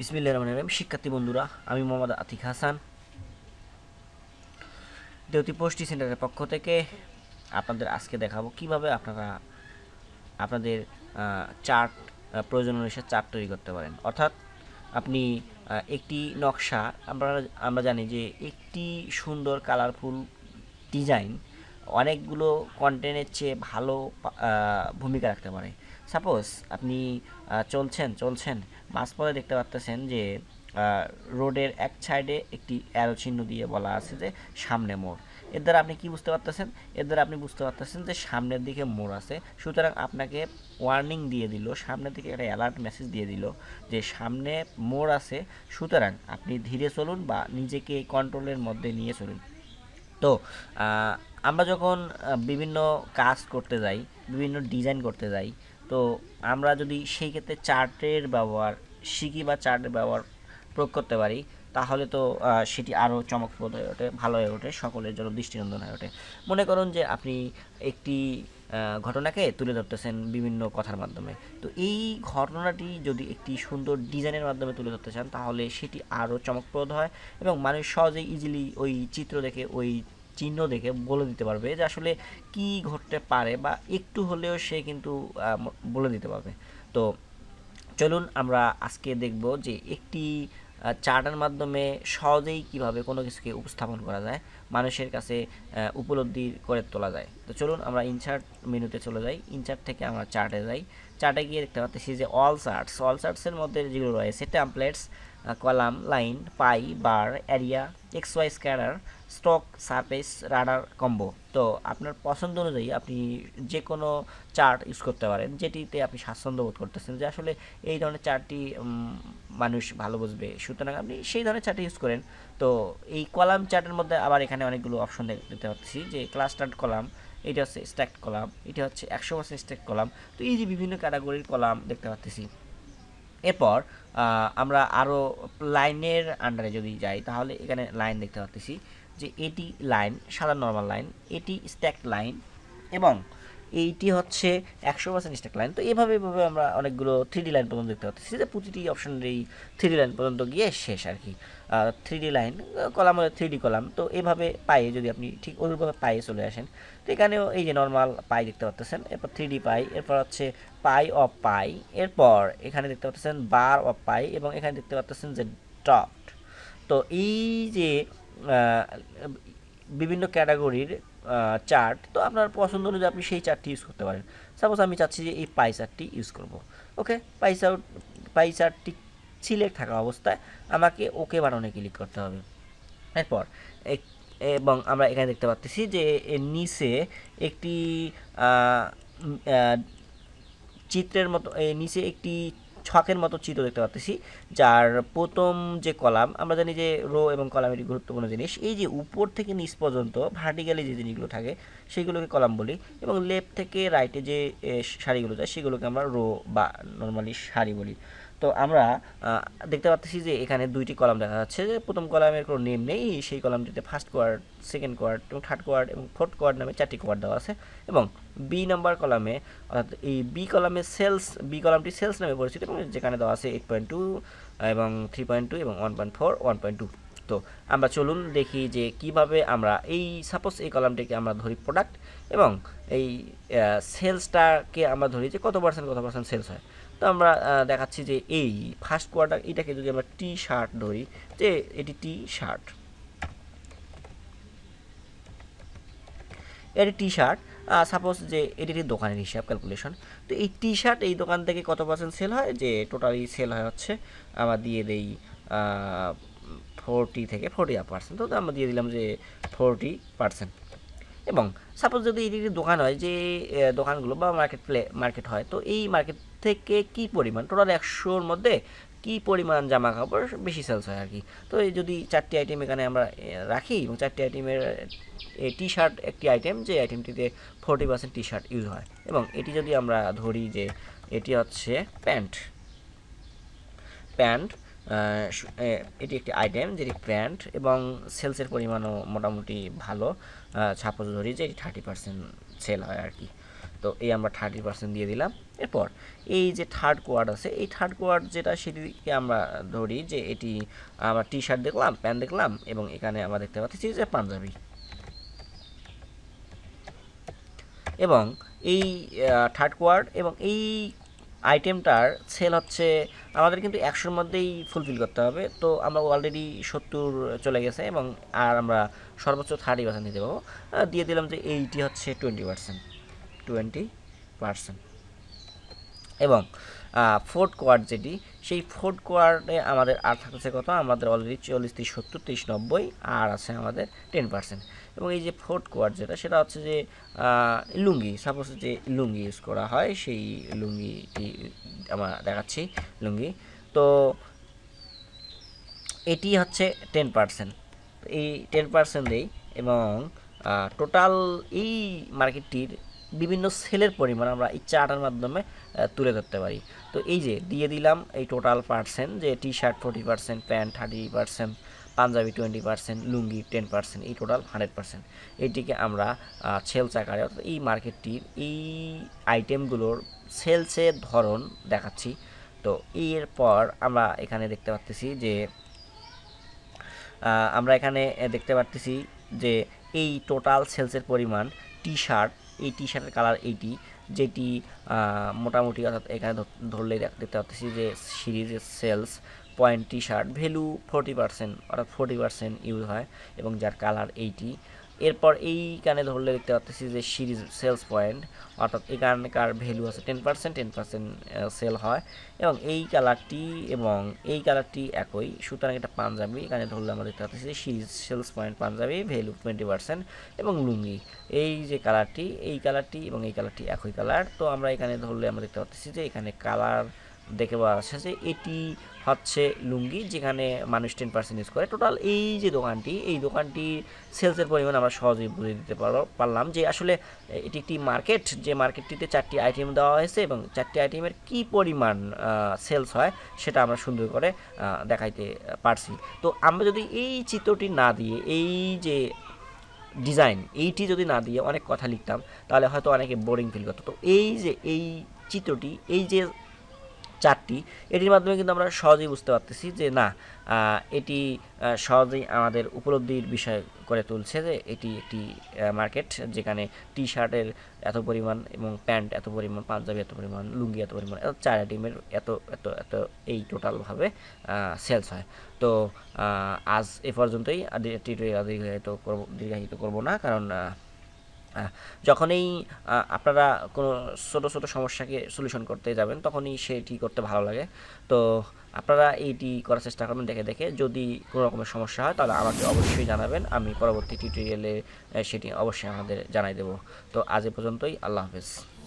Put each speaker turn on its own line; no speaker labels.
বিসমিল্লা রহিম শিক্ষার্থী বন্ধুরা আমি মোহাম্মদ আতিক হাসান দেউতি পোস্টি সেন্টারের পক্ষ থেকে আপনাদের আজকে দেখাবো কিভাবে আপনারা আপনাদের চার্ট প্রয়োজন অনুসারে চার্ট তৈরি করতে পারেন অর্থাৎ আপনি একটি নকশা আমরা আমরা জানি যে একটি সুন্দর কালারফুল ডিজাইন অনেকগুলো কন্টেন্টের চেয়ে ভালো ভূমিকা রাখতে পারে সাপোজ আপনি চলছেন চলছেন মাঝপথে দেখতে পাচ্ছেন যে রোডের এক সাইডে একটি অ্যারো চিহ্ন দিয়ে বলা আছে যে সামনে মোড় এর দ্বারা আপনি কি বুঝতে পারতেছেন এর দ্বারা আপনি বুঝতে পারতেছেন যে সামনের দিকে মোড় আছে সুতরাং আপনাকে ওয়ার্নিং দিয়ে দিল সামনের দিকে একটা অ্যালার্ট মেসেজ দিয়ে দিল যে সামনে মোড় আছে সুতরাং আপনি ধীরে চলুন বা নিজেকে কন্ট্রোলের মধ্যে নিয়ে চলুন তো আমরা যখন বিভিন্ন কাজ করতে যাই বিভিন্ন ডিজাইন করতে যাই তো আমরা যদি সেই ক্ষেত্রে চার্টের ব্যবহার শিখি বা চার্টের ব্যবহার প্রয়োগ করতে পারি তাহলে তো সেটি আরও চমকপ্রদ হয়ে ওঠে ভালো হয়ে ওঠে সকলের জন্য দৃষ্টিনন্দন হয়ে ওঠে মনে করুন যে আপনি একটি ঘটনাকে তুলে ধরতেছেন বিভিন্ন কথার মাধ্যমে তো এই ঘটনাটি যদি একটি সুন্দর ডিজাইনের মাধ্যমে তুলে ধরতে চান তাহলে সেটি আরও চমকপ্রদ হয় এবং মানুষ সহজেই ইজিলি ওই চিত্র দেখে ওই চিহ্ন দেখে বলে দিতে পারবে যে আসলে কি ঘটতে পারে বা একটু হলেও সে কিন্তু বলে দিতে পারবে তো চলুন আমরা আজকে দেখব যে একটি চার্টার মাধ্যমে সহজেই কিভাবে কোনো কিছুকে উপস্থাপন করা যায় মানুষের কাছে উপলব্ধি করে তোলা যায় তো চলুন আমরা ইনচার্ট মেনুতে চলে যাই ইনচার্ট থেকে আমরা চার্টে যাই চার্টে গিয়ে দেখতে পাচ্ছি যে অল চার্টস অল চার্টসের মধ্যে যেগুলো রয়েছে templates column line pie bar area X Y scatter stock surface radar combo তো আপনার পছন্দ অনুযায়ী আপনি যে কোনো চার্ট ইউজ করতে পারেন যেটিতে আপনি স্বাচ্ছন্দ্য বোধ করতেছেন যে আসলে এই ধরনের চার্টটি মানুষ ভালো বুঝবে সুতরাং আপনি সেই ধরনের চার্টটি ইউজ করেন তো এই কলাম চার্টের মধ্যে আবার এখানে অনেকগুলো অপশন দেখতে পাচ্ছি যে ক্লাস্টার্ড কলাম এটা হচ্ছে স্ট্যাক্ট কলাম এটা হচ্ছে একশো পার্সেন্ট স্ট্যাক কলাম তো এই যে বিভিন্ন ক্যাটাগরির কলাম দেখতে পাচ্ছি এরপর আমরা আরও লাইনের আন্ডারে যদি যাই তাহলে এখানে লাইন দেখতে পাচ্ছি যে এটি লাইন সাদা নর্মাল লাইন এটি স্ট্যাক লাইন এবং এইটি হচ্ছে একশো পার্সেন্ট স্ট্যাক লাইন তো এভাবে এভাবে আমরা অনেকগুলো থ্রিডি লাইন পর্যন্ত দেখতে পাচ্ছি যে প্রতিটি অপশনের এই থ্রিডি লাইন পর্যন্ত গিয়ে শেষ আর কি থ্রিডি লাইন কলাম হলে থ্রিডি কলাম তো এভাবে পায়ে যদি আপনি ঠিক ওইভাবে পায়ে চলে আসেন তো এখানেও এই যে নর্মাল পাই দেখতে পাচ্ছেন এরপর থ্রিডি পাই এরপর হচ্ছে পাই অফ পাই এরপর এখানে দেখতে পাচ্ছেন বার অফ পাই এবং এখানে দেখতে পাচ্ছেন যে ডট তো এই যে বিভিন্ন ক্যাটাগরির চার্ট তো আপনার পছন্দ অনুযায়ী আপনি সেই চার্টটি ইউজ করতে পারেন সাপোজ আমি চাচ্ছি যে এই পাই চার্টটি ইউজ করব ওকে পাই চার্ট পাই চার্টটি সিলেক্ট থাকা অবস্থায় আমাকে ওকে বাটনে ক্লিক করতে হবে এরপর এবং আমরা এখানে দেখতে পাচ্ছি যে নিচে একটি চিত্রের মতো নিচে একটি ছকের মতো চিত্র দেখতে পাচ্ছি যার প্রথম যে কলাম আমরা জানি যে রো এবং কলাম এটি গুরুত্বপূর্ণ জিনিস এই যে উপর থেকে নিচ পর্যন্ত ভার্টিক্যালি যে জিনিসগুলো থাকে সেগুলোকে কলাম বলি এবং লেফট থেকে রাইটে যে সারিগুলো যায় সেগুলোকে আমরা রো বা নর্মালি সারি বলি তো আমরা দেখতে পাচ্ছি যে এখানে দুইটি কলাম দেখা যাচ্ছে যে প্রথম কলামের কোনো নেম নেই সেই কলামটিতে ফার্স্ট কোয়ার্ড সেকেন্ড কোয়ার্ড এবং থার্ড কোয়ার্ড এবং ফোর্থ কোয়ার্ড নামে চারটি কোয়ার্ড দেওয়া আছে এবং বি নাম্বার কলামে অর্থাৎ এই বি কলামে সেলস বি কলামটি সেলস নামে পরিচিত এবং যেখানে দেওয়া আছে এইট পয়েন্ট টু এবং থ্রি পয়েন্ট টু এবং one point four one point two তো আমরা চলুন দেখি যে কিভাবে আমরা এই সাপোজ এই কলামটিকে আমরা ধরি প্রোডাক্ট এবং এই সেলসটাকে আমরা ধরি যে কত পার্সেন্ট কত পার্সেন্ট সেলস হয় তো আমরা দেখাচ্ছি যে এই ফার্স্ট কোয়ার্টার এটাকে যদি আমরা টি শার্ট ধরি যে এটি টি শার্ট এটি টি শার্ট সাপোজ যে এটি একটি দোকানের হিসাব ক্যালকুলেশন তো এই টি শার্ট এই দোকান থেকে কত পার্সেন্ট সেল হয় যে টোটালি সেল হয় হচ্ছে আমরা দিয়ে দেই ফোরটি থেকে ফোরটি পার্সেন্ট তো আমরা দিয়ে দিলাম যে ফোরটি পার্সেন্ট এবং সাপোজ যদি এটি একটি দোকান হয় যে দোকানগুলো বা মার্কেট প্লে মার্কেট হয় তো এই মার্কেট থেকে কি পরিমাণ টোটাল একশোর মধ্যে কি পরিমাণ জামা কাপড় বেশি সেলস হয় আর কি তো এই যদি চারটি আইটেম এখানে আমরা রাখি এবং চারটি আইটেমের টি শার্ট একটি আইটেম যে আইটেমটিতে forty percent T shirt use হয় এবং এটি যদি আমরা ধরি যে এটি হচ্ছে প্যান্ট প্যান্ট এটি একটি আইটেম যেটি প্যান্ট এবং সেলসের পরিমাণও মোটামুটি ভালো ছাপ ধরি যে এটি থার্টি পার্সেন্ট সেল হয় আর কি তো এই আমরা থার্টি পার্সেন্ট দিয়ে দিলাম এরপর এই যে থার্ড কোয়ার্ড আছে এই থার্ড কোয়ার্ড যেটা সেটিকে আমরা ধরি যে এটি আমরা টি শার্ট দেখলাম প্যান্ট দেখলাম এবং এখানে আমরা দেখতে পাচ্ছি যে পাঞ্জাবি এবং এই থার্ড কোয়ার্ড এবং এই আইটেমটার সেল হচ্ছে আমাদের কিন্তু একশোর মধ্যেই ফুলফিল করতে হবে তো আমরা অলরেডি সত্তর চলে গেছে এবং আর আমরা সর্বোচ্চ থার্টি পার্সেন্ট দিতে পারবো দিয়ে দিলাম যে এইটি হচ্ছে টোয়েন্টি পার্সেন্ট টোয়েন্টি পারসেন্ট এবং ফোর্থ কোয়ার্ড যেটি সেই ফোর্থ কোয়ার্ডে আমাদের আর থাকছে কত আমাদের অলরেডি চল্লিশ তিরিশ সত্তর তিরিশ নব্বই আর আছে আমাদের টেন পার্সেন্ট এবং এই যে ফোর্থ কোয়ার্ড যেটা সেটা হচ্ছে যে লুঙ্গি সাপোজ যে লুঙ্গি ইউজ করা হয় সেই লুঙ্গিটি আমরা দেখাচ্ছি লুঙ্গি তো এটি হচ্ছে টেন পার্সেন্ট এই টেন পার্সেন্ট দেই এবং টোটাল এই মার্কেটটির বিভিন্ন সেলের পরিমাণ আমরা এই চার্টের মাধ্যমে তুলে ধরতে পারি তো এই যে দিয়ে দিলাম এই টোটাল পার্সেন্ট যে T shirt forty percent pant thirty percent Punjabi twenty percent lungi ten percent এই টোটাল হান্ড্রেড পার্সেন্ট এইটিকে আমরা সেল আকারে অর্থাৎ এই মার্কেটটির এই আইটেমগুলোর সেলসের ধরন দেখাচ্ছি তো এরপর আমরা এখানে দেখতে পাচ্ছি যে আমরা এখানে দেখতে পাচ্ছি যে এই টোটাল সেলসের পরিমাণ টি শার্ট এই টি শার্টের কালার এইটি যেটি মোটামুটি অর্থাৎ এখানে ধরলে দেখতে পাচ্ছি যে সিরিজের sales point T shirt value forty percent অর্থাৎ ফোরটি পার্সেন্ট ইউজ হয় এবং যার কালার এইটি এরপর এইখানে ধরলে দেখতে পাচ্ছি যে সিরিজ সেলস পয়েন্ট অর্থাৎ এখানকার ভ্যালু আছে ten percent ten percent sale হয় এবং এই কালারটি এবং এই কালারটি একই সুতরাং এটা পাঞ্জাবি এখানে ধরলে আমরা দেখতে পাচ্ছি যে series sales point Punjabi value twenty percent এবং লুঙ্গি এই যে কালারটি এই কালারটি এবং এই কালারটি একই কালার তো আমরা এখানে ধরলে আমরা দেখতে পাচ্ছি যে এখানে কালার দেখে বলা আছে যে এটি হচ্ছে লুঙ্গি যেখানে মানুষ টেন পার্সেন্ট ইউজ করে টোটাল এই যে দোকানটি এই দোকানটি সেলসের পরিমাণ আমরা সহজেই বুঝে দিতে পারলাম যে আসলে এটি একটি মার্কেট যে মার্কেটটিতে চারটি আইটেম দেওয়া হয়েছে এবং চারটি আইটেমের কি পরিমাণ সেলস হয় সেটা আমরা সুন্দর করে দেখাইতে পারছি তো আমরা যদি এই চিত্রটি না দিয়ে এই যে ডিজাইন এইটি যদি না দিয়ে অনেক কথা লিখতাম তাহলে হয়তো অনেকে বোরিং ফিল করতো তো এই যে এই চিত্রটি এই যে চারটি এটির মাধ্যমে কিন্তু আমরা সহজেই বুঝতে পারতেছি যে না এটি সহজেই আমাদের উপলব্ধির বিষয় করে তুলছে যে এটি একটি মার্কেট যেখানে টি শার্টের এত পরিমাণ এবং প্যান্ট এত পরিমাণ পাঞ্জাবি এত পরিমাণ লুঙ্গি এত পরিমাণ এত চার আইটেমের এত এত এত এই টোটালভাবে সেলস হয় তো আজ এ পর্যন্তই দীর্ঘায়িত করবো দীর্ঘায়িত করবো না কারণ যখনই আপনারা কোনো ছোটো ছোটো সমস্যাকে সলিউশন করতে যাবেন তখনই সেটি করতে ভালো লাগে তো আপনারা এইটি করার চেষ্টা করবেন দেখে দেখে যদি কোনো রকমের সমস্যা হয় তাহলে আমাকে অবশ্যই জানাবেন আমি পরবর্তী টিউটোরিয়ালে সেটি অবশ্যই আমাদের জানাই দেব তো আজ এ পর্যন্তই আল্লাহ হাফেজ